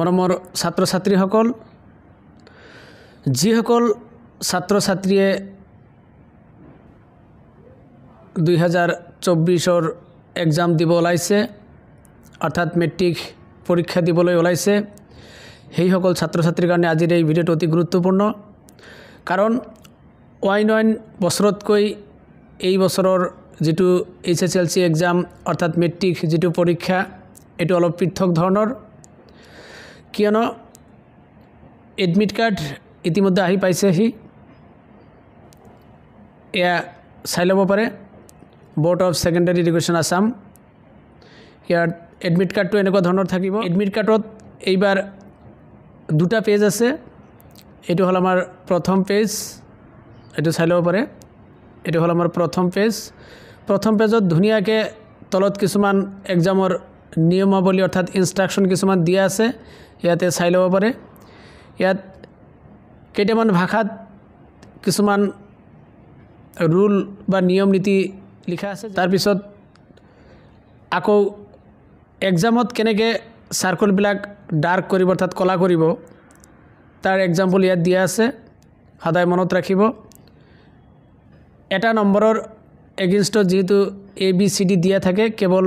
মৰমৰ ছাত্ৰ ছাত্ৰীসকল যিসকল ছাত্ৰ ছাত্ৰীয়ে দুহেজাৰ চৌব্বিছৰ এক্সাম দিব ওলাইছে অৰ্থাৎ মেট্ৰিক পৰীক্ষা দিবলৈ ওলাইছে সেইসকল ছাত্ৰ ছাত্ৰীৰ কাৰণে আজিৰ এই ভিডিঅ'টো অতি গুৰুত্বপূৰ্ণ কাৰণ অইন অইন বছৰতকৈ এই বছৰৰ যিটো H S L C exam অৰ্থাৎ মেট্ৰিক যিটো পৰীক্ষা এইটো অলপ পৃথক ধৰণৰ কিয়নো এডমিট কাৰ্ড ইতিমধ্যে আহি পাইছেহি এয়া চাই ল'ব পাৰে board of secondary education Assam ইয়াত এডমিট কাৰ্ডটো এনেকুৱা ধৰণৰ থাকিব এডমিট কাৰ্ডত এইবাৰ দুটা পেজ আছে এইটো হ'ল আমাৰ প্ৰথম পেজ এইটো চাই ল'ব পাৰে এইটো হ'ল আমাৰ প্ৰথম পেজ প্ৰথম পেজত ধুনীয়াকৈ তলত কিছুমান এক্সামৰ নিয়মাৱলী অৰ্থাৎ ইনষ্ট্ৰাকশ্যন কিছুমান দিয়া আছে ইয়াতে চাই ল'ব পাৰে ইয়াত কেইটামান ভাষাত কিছুমান ৰুল বা নিয়ম নীতি লিখা আছে তাৰপিছত আকৌ এক্সামত কেনেকৈ চাৰ্কলবিলাক ডাৰ্ক কৰিব অৰ্থাৎ কলা কৰিব তাৰ এক্সাম্পল ইয়াত দিয়া আছে সদায় মনত ৰাখিব এটা নম্বৰৰ এগেইনষ্টত যিহেতু এ বি চি ডি দিয়া থাকে কেৱল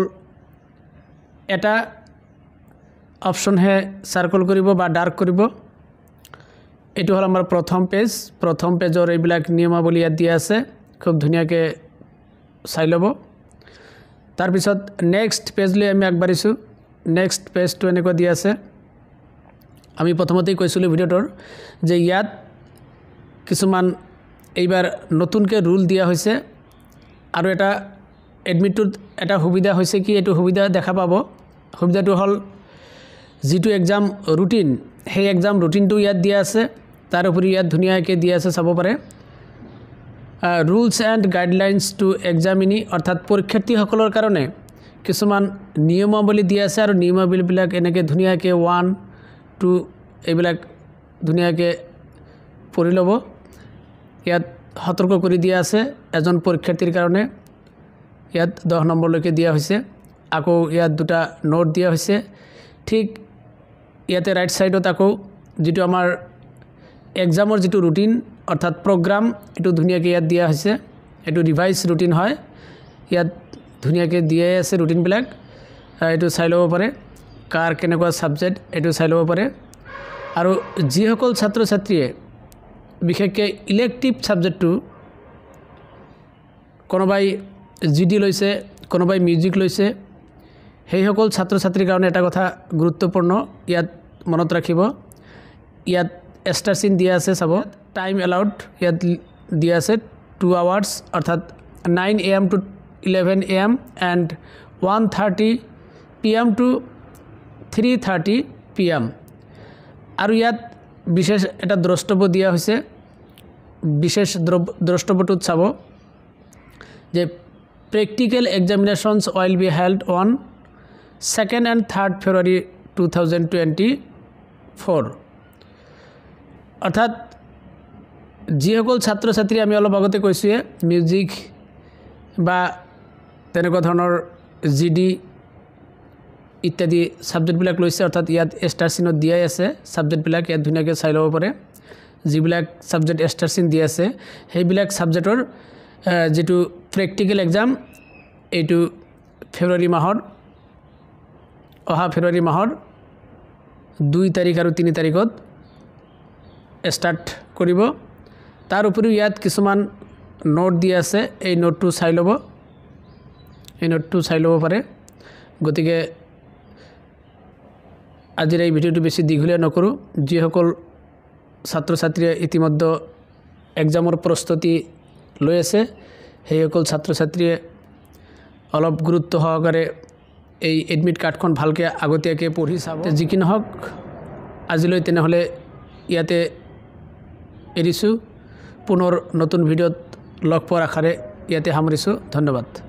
এটা অপশ্যনহে চাৰ্কল কৰিব বা ডাৰ্ক কৰিব এইটো হ'ল আমাৰ প্ৰথম পেজ প্ৰথম পেজৰ এইবিলাক নিয়মাৱলী ইয়াত দিয়া আছে খুব ধুনীয়াকৈ চাই ল'ব তাৰপিছত নেক্সট পেজলৈ আমি আগবাঢ়িছোঁ নেক্সট পেজটো এনেকুৱা দিয়া আছে আমি প্ৰথমতেই কৈছিলোঁ ভিডিঅ'টোৰ যে ইয়াত কিছুমান এইবাৰ নতুনকৈ ৰুল দিয়া হৈছে আৰু এটা এডমিটটোত এটা সুবিধা হৈছে কি এইটো সুবিধা দেখা পাব সুবিধাটো হ'ল যিটো এক্সাম ৰুটিন সেই এক্সাম ৰুটিনটো ইয়াত দিয়া আছে তাৰ উপৰি ইয়াত ধুনীয়াকৈ দিয়া আছে চাব পাৰে rules and guidelines to examinee অৰ্থাৎ পৰীক্ষাৰ্থীসকলৰ কাৰণে কিছুমান নিয়মাৱলী দিয়া আছে আৰু নিয়মাৱলীবিলাক এনেকৈ ধুনীয়াকৈ ওৱান টু এইবিলাক ধুনীয়াকৈ পঢ়ি ল'ব ইয়াত সতৰ্ক কৰি দিয়া আছে এজন পৰীক্ষাৰ্থীৰ কাৰণে ইয়াত দহ নম্বৰলৈকে দিয়া হৈছে আকৌ ইয়াত দুটা নোট দিয়া হৈছে ঠিক ইয়াতে ৰাইট ছাইডত আকৌ যিটো আমাৰ এক্সামৰ যিটো ৰুটিন অৰ্থাৎ প্ৰগ্ৰাম এইটো ধুনীয়াকৈ ইয়াত দিয়া হৈছে এইটো ৰিভাইজ ৰুটিন হয় ইয়াত ধুনীয়াকৈ দিয়াই আছে ৰুটিনবিলাক এইটো চাই ল'ব পাৰে কাৰ কেনেকুৱা ছাবজেক্ট এইটো চাই ল'ব পাৰে আৰু যিসকল ছাত্ৰ ছাত্ৰীয়ে বিশেষকৈ ইলেক্টিভ ছাবজেক্টটো কোনোবাই জি ডি লৈছে কোনোবাই মিউজিক লৈছে সেইসকল ছাত্ৰ ছাত্ৰীৰ কাৰণে এটা কথা গুৰুত্বপূৰ্ণ ইয়াত মনত ৰাখিব ইয়াত এষ্টাৰচিন দিয়া আছে চাব টাইম এলাউড ইয়াত দিয়া আছে টু আৱাৰ্ছ অৰ্থাৎ nine A M to eleven A M and one thirty P M to three thirty P M আৰু ইয়াত বিশেষ এটা দ্ৰষ্টব্য দিয়া হৈছে বিশেষ দ্ৰষ্টব্যটোত চাব যে practical examinations will be held on second and third February two thousand twenty four অৰ্থাৎ যিসকল ছাত্ৰ ছাত্ৰী আমি অলপ আগতে কৈছোঁৱে মিউজিক বা তেনেকুৱা ধৰণৰ জি ডি ইত্যাদি ছাবজেক্টবিলাক লৈছে অৰ্থাৎ ইয়াত এষ্টাৰচিনত দিয়াই আছে ছাবজেক্টবিলাক ইয়াত ধুনীয়াকৈ চাই ল'ব পাৰে যিবিলাক ছাবজেক্ট এষ্টাৰচিন দি আছে সেইবিলাক ছাবজেক্টৰ যিটো প্ৰেক্টিকেল এক্সাম এইটো ফেব্ৰুৱাৰী মাহৰ অহা ফেব্ৰুৱাৰী মাহৰ দুই তাৰিখ আৰু তিনি তাৰিখত ষ্টাৰ্ট কৰিব তাৰ উপৰিও ইয়াত কিছুমান নোট দি আছে এই নোটটো চাই ল'ব এই নোটটো চাই ল'ব পাৰে গতিকে আজিৰ এই ভিডিঅ'টো বেছি দীঘলীয়া নকৰোঁ যিসকল ছাত্ৰ ছাত্ৰীয়ে ইতিমধ্যে এক্সামৰ প্ৰস্তুতি লৈ আছে সেইসকল ছাত্ৰ ছাত্ৰীয়ে অলপ গুৰুত্ব সহকাৰে এই এডমিট কাৰ্ডখন ভালকৈ আগতীয়াকৈ পঢ়ি চাব যি কি নহওক আজিলৈ তেনেহ'লে ইয়াতে এৰিছোঁ পুনৰ নতুন ভিডিঅ'ত লগ পোৱাৰ আশাৰে ইয়াতে সামৰিছোঁ ধন্যবাদ